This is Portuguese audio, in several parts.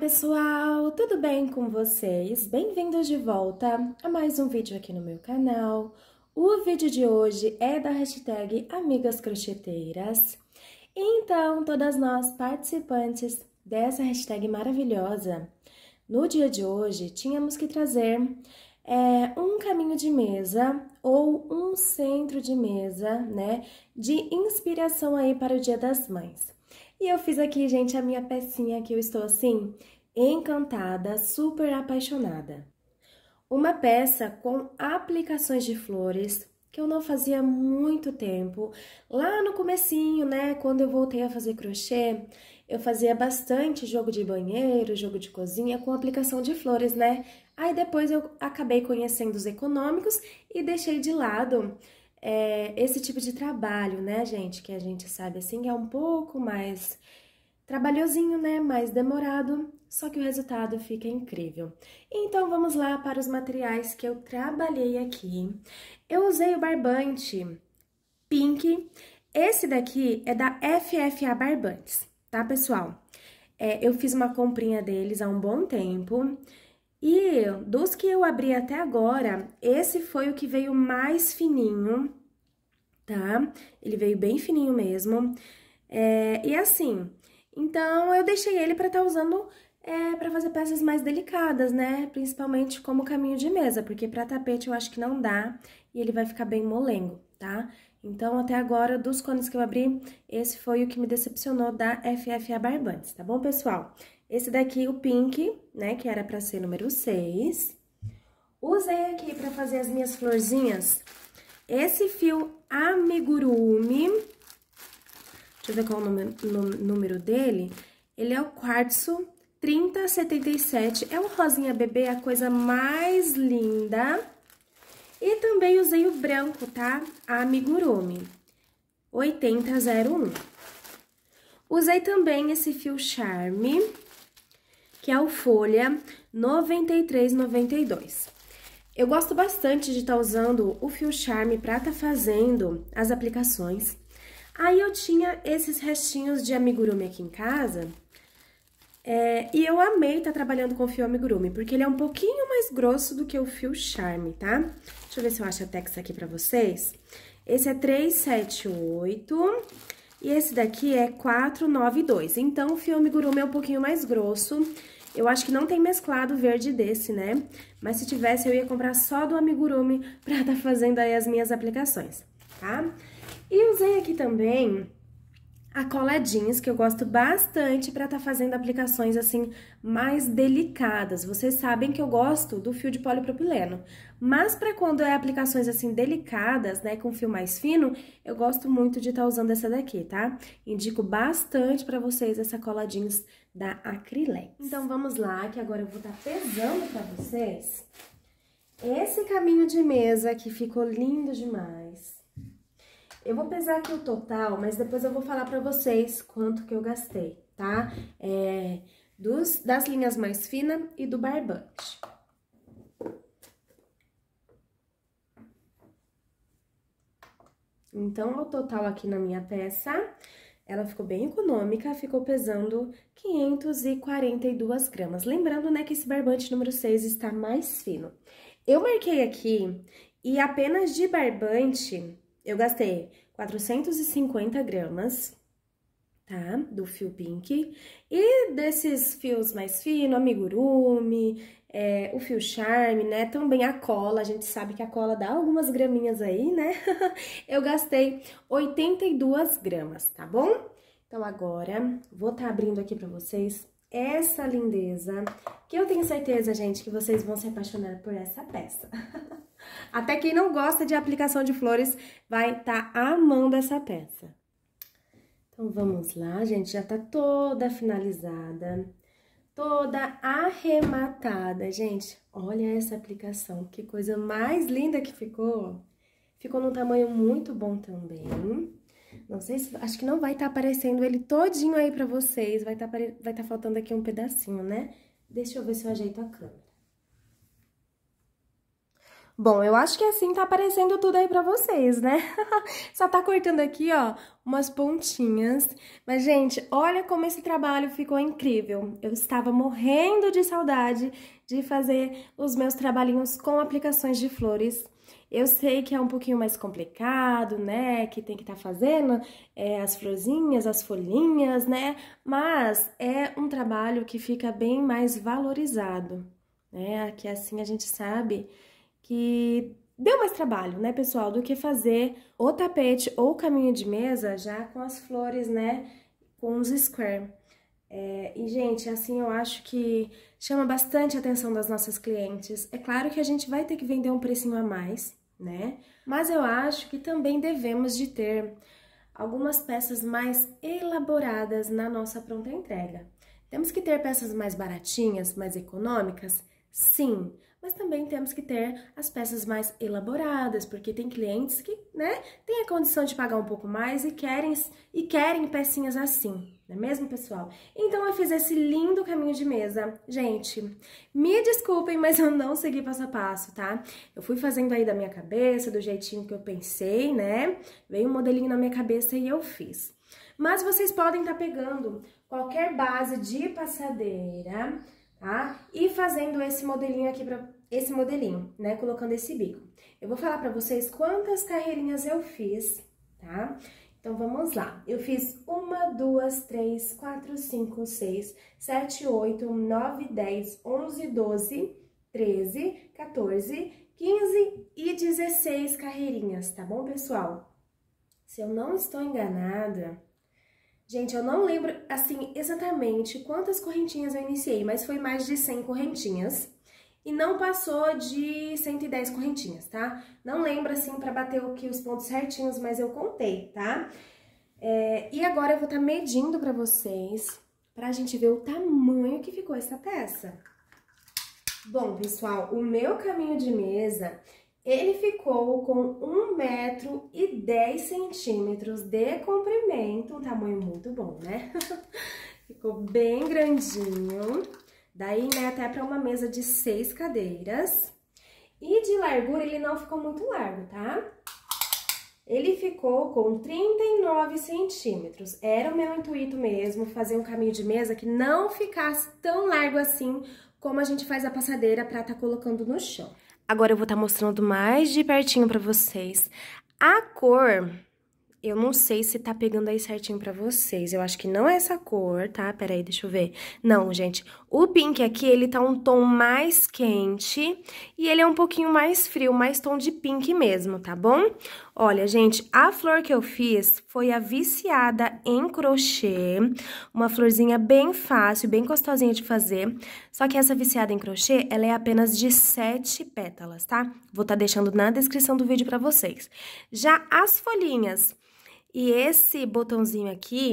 pessoal, tudo bem com vocês? Bem-vindos de volta a mais um vídeo aqui no meu canal. O vídeo de hoje é da hashtag Amigas Crocheteiras. Então, todas nós participantes dessa hashtag maravilhosa. No dia de hoje, tínhamos que trazer é, um caminho de mesa ou um centro de mesa, né, de inspiração aí para o Dia das Mães. E eu fiz aqui, gente, a minha pecinha que eu estou assim, encantada, super apaixonada. Uma peça com aplicações de flores, que eu não fazia muito tempo. Lá no comecinho, né, quando eu voltei a fazer crochê, eu fazia bastante jogo de banheiro, jogo de cozinha com aplicação de flores, né? Aí depois eu acabei conhecendo os econômicos e deixei de lado é, esse tipo de trabalho, né, gente? Que a gente sabe assim é um pouco mais trabalhosinho, né? Mais demorado, só que o resultado fica incrível. Então vamos lá para os materiais que eu trabalhei aqui. Eu usei o barbante pink. Esse daqui é da FFA Barbantes tá, pessoal? É, eu fiz uma comprinha deles há um bom tempo e dos que eu abri até agora, esse foi o que veio mais fininho, tá? Ele veio bem fininho mesmo. É, e assim, então eu deixei ele para estar tá usando é para fazer peças mais delicadas, né? Principalmente como caminho de mesa, porque para tapete eu acho que não dá e ele vai ficar bem molengo, tá? Então, até agora, dos cones que eu abri, esse foi o que me decepcionou da FFA Barbantes, tá bom, pessoal? Esse daqui, o pink, né, que era pra ser número 6. Usei aqui pra fazer as minhas florzinhas esse fio amigurumi. Deixa eu ver qual o número, número dele. Ele é o quartzo 3077. É um rosinha bebê, a coisa mais linda. E também usei o branco, tá? Amigurumi, 8001. Usei também esse fio Charme, que é o Folha 9392. Eu gosto bastante de estar tá usando o fio Charme para estar tá fazendo as aplicações. Aí eu tinha esses restinhos de amigurumi aqui em casa é, e eu amei estar tá trabalhando com o fio amigurumi, porque ele é um pouquinho mais grosso do que o fio charme, tá? Deixa eu ver se eu acho a tex aqui pra vocês. Esse é 378 e esse daqui é 492. Então, o fio amigurumi é um pouquinho mais grosso. Eu acho que não tem mesclado verde desse, né? Mas se tivesse, eu ia comprar só do amigurumi pra estar tá fazendo aí as minhas aplicações, tá? E usei aqui também a cola jeans, que eu gosto bastante para estar tá fazendo aplicações assim mais delicadas. Vocês sabem que eu gosto do fio de polipropileno, mas para quando é aplicações assim delicadas, né, com fio mais fino, eu gosto muito de estar tá usando essa daqui, tá? Indico bastante para vocês essa cola jeans da Acrylex. Então vamos lá, que agora eu vou estar tá pesando para vocês esse caminho de mesa que ficou lindo demais. Eu vou pesar aqui o total, mas depois eu vou falar pra vocês quanto que eu gastei, tá? É, dos, das linhas mais finas e do barbante. Então, o total aqui na minha peça, ela ficou bem econômica, ficou pesando 542 gramas. Lembrando, né, que esse barbante número 6 está mais fino. Eu marquei aqui, e apenas de barbante, eu gastei 450 gramas, tá? Do fio pink. E desses fios mais finos, amigurumi, é, o fio charme, né? Também a cola, a gente sabe que a cola dá algumas graminhas aí, né? eu gastei 82 gramas, tá bom? Então, agora, vou estar tá abrindo aqui pra vocês essa lindeza, que eu tenho certeza, gente, que vocês vão se apaixonar por essa peça. Até quem não gosta de aplicação de flores vai estar tá amando essa peça. Então, vamos lá, gente, já tá toda finalizada, toda arrematada, gente. Olha essa aplicação, que coisa mais linda que ficou. Ficou num tamanho muito bom também. Não sei se. Acho que não vai estar tá aparecendo ele todinho aí pra vocês. Vai estar tá, vai tá faltando aqui um pedacinho, né? Deixa eu ver se eu ajeito a câmera. Bom, eu acho que assim tá aparecendo tudo aí pra vocês, né? Só tá cortando aqui, ó, umas pontinhas. Mas, gente, olha como esse trabalho ficou incrível. Eu estava morrendo de saudade de fazer os meus trabalhinhos com aplicações de flores. Eu sei que é um pouquinho mais complicado, né? Que tem que estar tá fazendo é, as florzinhas, as folhinhas, né? Mas é um trabalho que fica bem mais valorizado, né? Que assim a gente sabe que deu mais trabalho, né, pessoal, do que fazer o tapete ou o caminho de mesa já com as flores, né? Com os square. É, e, gente, assim, eu acho que chama bastante a atenção das nossas clientes. É claro que a gente vai ter que vender um precinho a mais, né? Mas eu acho que também devemos de ter algumas peças mais elaboradas na nossa pronta entrega. Temos que ter peças mais baratinhas, mais econômicas? Sim, mas também temos que ter as peças mais elaboradas, porque tem clientes que, né, têm a condição de pagar um pouco mais e querem e querem pecinhas assim, não é mesmo, pessoal? Então eu fiz esse lindo caminho de mesa. Gente, me desculpem, mas eu não segui passo a passo, tá? Eu fui fazendo aí da minha cabeça, do jeitinho que eu pensei, né? Veio um modelinho na minha cabeça e eu fiz. Mas vocês podem estar tá pegando qualquer base de passadeira, tá? E fazendo esse modelinho aqui para esse modelinho, né? Colocando esse bico. Eu vou falar para vocês quantas carreirinhas eu fiz, tá? Então, vamos lá. Eu fiz uma, duas, três, quatro, cinco, seis, sete, oito, nove, dez, onze, doze, treze, quatorze, quinze e dezesseis carreirinhas, tá bom, pessoal? Se eu não estou enganada, Gente, eu não lembro, assim, exatamente quantas correntinhas eu iniciei, mas foi mais de 100 correntinhas. E não passou de 110 correntinhas, tá? Não lembro, assim, pra bater o que os pontos certinhos, mas eu contei, tá? É, e agora eu vou estar tá medindo pra vocês, pra gente ver o tamanho que ficou essa peça. Bom, pessoal, o meu caminho de mesa ele ficou com 1 metro e 10 centímetros de comprimento, um tamanho muito bom, né? ficou bem grandinho. Daí, né, até para uma mesa de seis cadeiras. E de largura ele não ficou muito largo, tá? Ele ficou com 39 centímetros. Era o meu intuito mesmo fazer um caminho de mesa que não ficasse tão largo assim como a gente faz a passadeira para estar tá colocando no chão. Agora eu vou estar tá mostrando mais de pertinho para vocês. A cor, eu não sei se tá pegando aí certinho para vocês. Eu acho que não é essa cor, tá? Peraí, deixa eu ver. Não, gente, o pink aqui, ele tá um tom mais quente e ele é um pouquinho mais frio, mais tom de pink mesmo, tá bom? Olha, gente, a flor que eu fiz foi a viciada em crochê, uma florzinha bem fácil, bem gostosinha de fazer. Só que essa viciada em crochê, ela é apenas de sete pétalas, tá? Vou tá deixando na descrição do vídeo pra vocês. Já as folhinhas... E esse botãozinho aqui,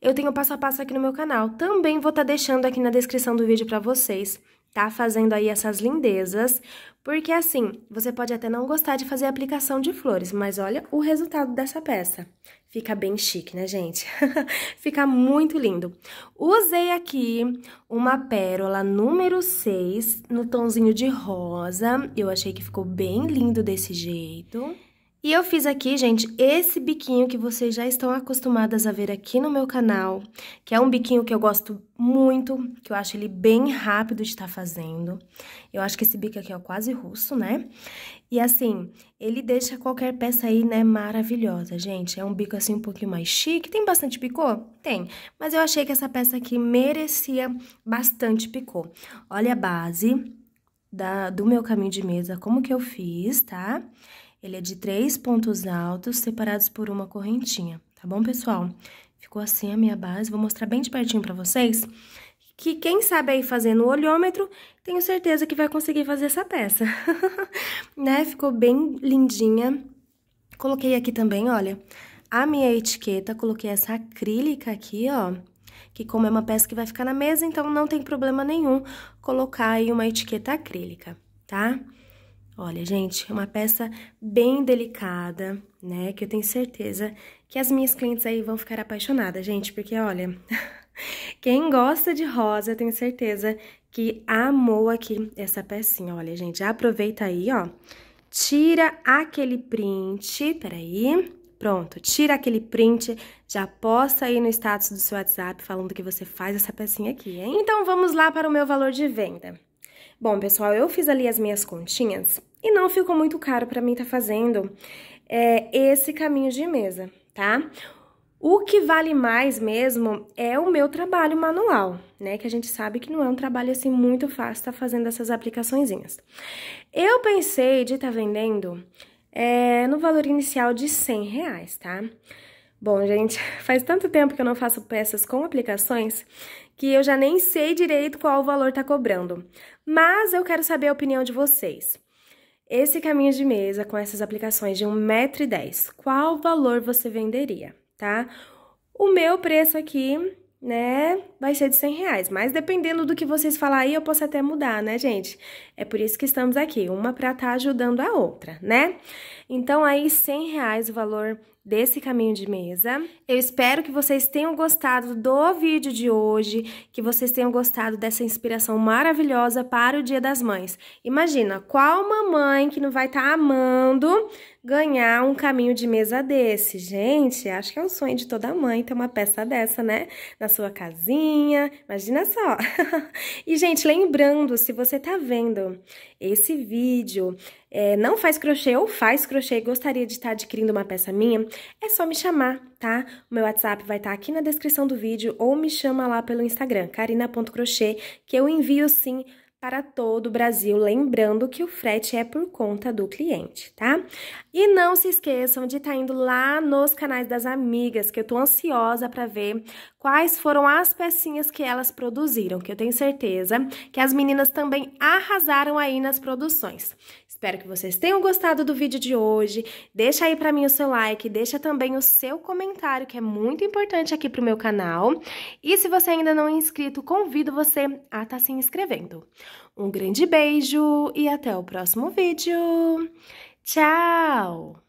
eu tenho passo a passo aqui no meu canal. Também vou estar tá deixando aqui na descrição do vídeo para vocês, tá? Fazendo aí essas lindezas, porque assim, você pode até não gostar de fazer aplicação de flores, mas olha o resultado dessa peça. Fica bem chique, né, gente? Fica muito lindo. Usei aqui uma pérola número 6, no tonzinho de rosa. Eu achei que ficou bem lindo desse jeito. E eu fiz aqui, gente, esse biquinho que vocês já estão acostumadas a ver aqui no meu canal, que é um biquinho que eu gosto muito, que eu acho ele bem rápido de estar tá fazendo. Eu acho que esse bico aqui é quase russo, né? E assim, ele deixa qualquer peça aí, né, maravilhosa, gente. É um bico assim um pouquinho mais chique. Tem bastante picô? Tem. Mas eu achei que essa peça aqui merecia bastante picô. Olha a base da, do meu caminho de mesa, como que eu fiz, tá? Tá? Ele é de três pontos altos separados por uma correntinha, tá bom, pessoal? Ficou assim a minha base, vou mostrar bem de pertinho pra vocês, que quem sabe aí fazer no olhômetro, tenho certeza que vai conseguir fazer essa peça, né? Ficou bem lindinha. Coloquei aqui também, olha, a minha etiqueta, coloquei essa acrílica aqui, ó, que como é uma peça que vai ficar na mesa, então não tem problema nenhum colocar aí uma etiqueta acrílica, tá? Olha, gente, é uma peça bem delicada, né? Que eu tenho certeza que as minhas clientes aí vão ficar apaixonadas, gente, porque olha, quem gosta de rosa, eu tenho certeza que amou aqui essa pecinha. Olha, gente, aproveita aí, ó. Tira aquele print, peraí, Pronto, tira aquele print, já posta aí no status do seu WhatsApp falando que você faz essa pecinha aqui, hein? Então vamos lá para o meu valor de venda. Bom, pessoal, eu fiz ali as minhas continhas e não ficou muito caro para mim estar tá fazendo é, esse caminho de mesa, tá? O que vale mais mesmo é o meu trabalho manual, né? Que a gente sabe que não é um trabalho assim muito fácil estar tá fazendo essas aplicaçõezinhas. Eu pensei de estar tá vendendo é, no valor inicial de 100 reais, tá? Bom, gente, faz tanto tempo que eu não faço peças com aplicações que eu já nem sei direito qual o valor tá cobrando. Mas eu quero saber a opinião de vocês. Esse caminho de mesa com essas aplicações de 1,10m, qual valor você venderia, tá? O meu preço aqui, né, vai ser de 100 reais, mas dependendo do que vocês falar aí, eu posso até mudar, né, gente? É por isso que estamos aqui, uma para estar tá ajudando a outra, né? Então, aí, 100 reais o valor desse caminho de mesa. Eu espero que vocês tenham gostado do vídeo de hoje, que vocês tenham gostado dessa inspiração maravilhosa para o Dia das Mães. Imagina, qual mamãe que não vai estar tá amando ganhar um caminho de mesa desse. Gente, acho que é o sonho de toda mãe ter uma peça dessa, né? Na sua casinha, imagina só. e, gente, lembrando, se você tá vendo esse vídeo, é, não faz crochê ou faz crochê e gostaria de estar tá adquirindo uma peça minha, é só me chamar, tá? O meu WhatsApp vai estar tá aqui na descrição do vídeo ou me chama lá pelo Instagram, carina.crochê, que eu envio sim para todo o Brasil, lembrando que o frete é por conta do cliente, tá? E não se esqueçam de estar tá indo lá nos canais das amigas, que eu tô ansiosa para ver quais foram as pecinhas que elas produziram, que eu tenho certeza que as meninas também arrasaram aí nas produções. Espero que vocês tenham gostado do vídeo de hoje. Deixa aí para mim o seu like, deixa também o seu comentário, que é muito importante aqui pro meu canal. E se você ainda não é inscrito, convido você a estar tá se inscrevendo. Um grande beijo e até o próximo vídeo. Tchau!